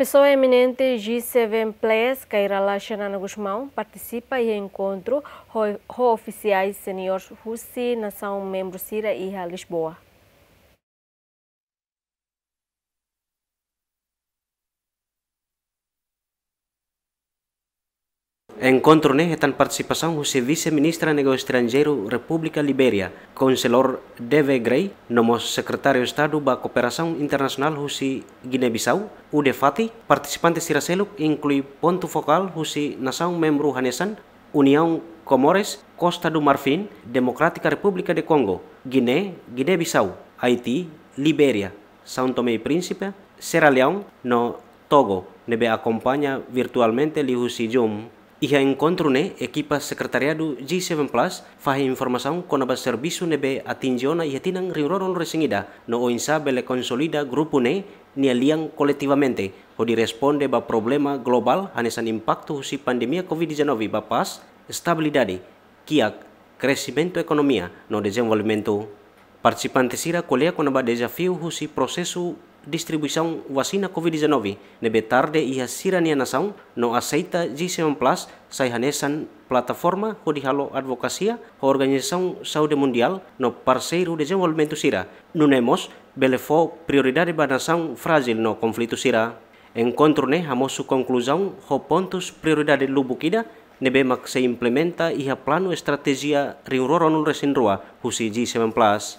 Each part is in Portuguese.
Pessoa eminente G7 Plus que irá lá Xanana Guzmão participa e encontro com oficiais seniores Russi, nação membro Cira e a Lisboa. Encontro né tan participação o vice-ministra nego estrangeiro República Liberia, Conselor D.V. Gray, nomos secretário Estado da Cooperação Internacional Husi Guiné-Bissau, o Fati, participantes Siraceluk inclui ponto focal Husi nação membro Hanesan, União Comores, Costa do Marfim, Democrática República de Congo, Guiné, Guiné-Bissau, Haiti, Liberia, São Tomé e Príncipe, Sierra Leone, no Togo, nebe acompanha virtualmente li husi Jum Iha encontrone equipa sekretariatu G7 Plus fahe informação com a serviço nebe atingiona e tinang resingida no oinsa bele consolida grupo ne kolektivamente, alian coletivamente o di responde ba problema global hanesan impacto si pandemia COVID-19 ba pas estabilidade, kiak, crescimento ekonomia no desenvolvimento. Participante sira colea com a desafio husi prosesu distribuição vacina Covid-19. Nebe tarde a sirania nação não aceita G7 Plus sai hanesan plataforma hodihalo advocacia a Organização Saúde Mundial no parceiro de desenvolvimento sira. Nunemos belefo prioridade para nação frágil no conflito sira. Encontro ne a su conclusão ho pontos prioridade lubukida nebe mak se implementa ia plano estratégia riuroro no resindroa husi G7 Plus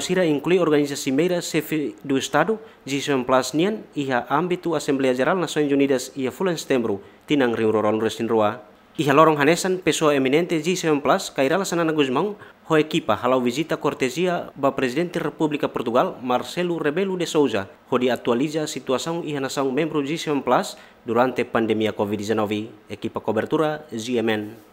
sira inclui Organização Meira Civil do Estado, Jason Plasnian, IHA, âmbito Assembleia Geral Nações Unidas ia fulan setembro, tinang rio roron resin roa. Ia lorong hanesan pessoa eminente Jason Plas, Cairala Sanana Guzmão, ho equipa halau visita cortesia ba Presidente República Portugal, Marcelo Rebelo de Souza, ho di atualiza situação ia nação membro Jason Plas durante pandemia Covid-19. Equipa cobertura, GMN.